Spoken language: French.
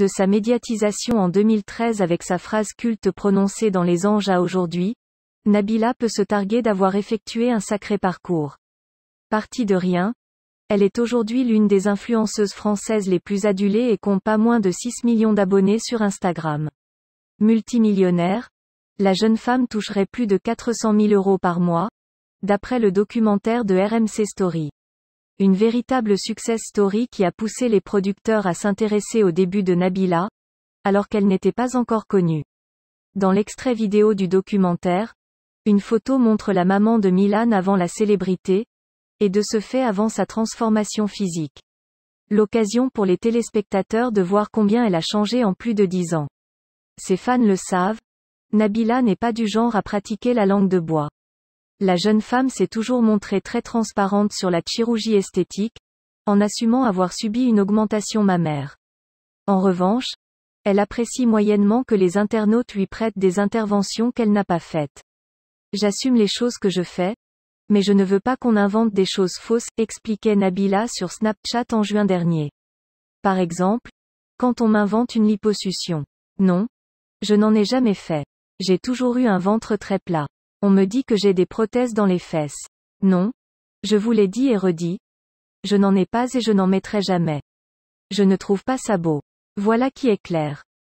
de sa médiatisation en 2013 avec sa phrase culte prononcée dans Les Anges à aujourd'hui, Nabila peut se targuer d'avoir effectué un sacré parcours. Partie de rien, elle est aujourd'hui l'une des influenceuses françaises les plus adulées et compte pas moins de 6 millions d'abonnés sur Instagram. Multimillionnaire, la jeune femme toucherait plus de 400 000 euros par mois, d'après le documentaire de RMC Story. Une véritable success story qui a poussé les producteurs à s'intéresser au début de Nabila, alors qu'elle n'était pas encore connue. Dans l'extrait vidéo du documentaire, une photo montre la maman de Milan avant la célébrité, et de ce fait avant sa transformation physique. L'occasion pour les téléspectateurs de voir combien elle a changé en plus de dix ans. Ses fans le savent, Nabila n'est pas du genre à pratiquer la langue de bois. La jeune femme s'est toujours montrée très transparente sur la chirurgie esthétique, en assumant avoir subi une augmentation mammaire. En revanche, elle apprécie moyennement que les internautes lui prêtent des interventions qu'elle n'a pas faites. J'assume les choses que je fais, mais je ne veux pas qu'on invente des choses fausses, expliquait Nabila sur Snapchat en juin dernier. Par exemple, quand on m'invente une liposuction. Non. Je n'en ai jamais fait. J'ai toujours eu un ventre très plat. On me dit que j'ai des prothèses dans les fesses. Non. Je vous l'ai dit et redit. Je n'en ai pas et je n'en mettrai jamais. Je ne trouve pas ça beau. Voilà qui est clair.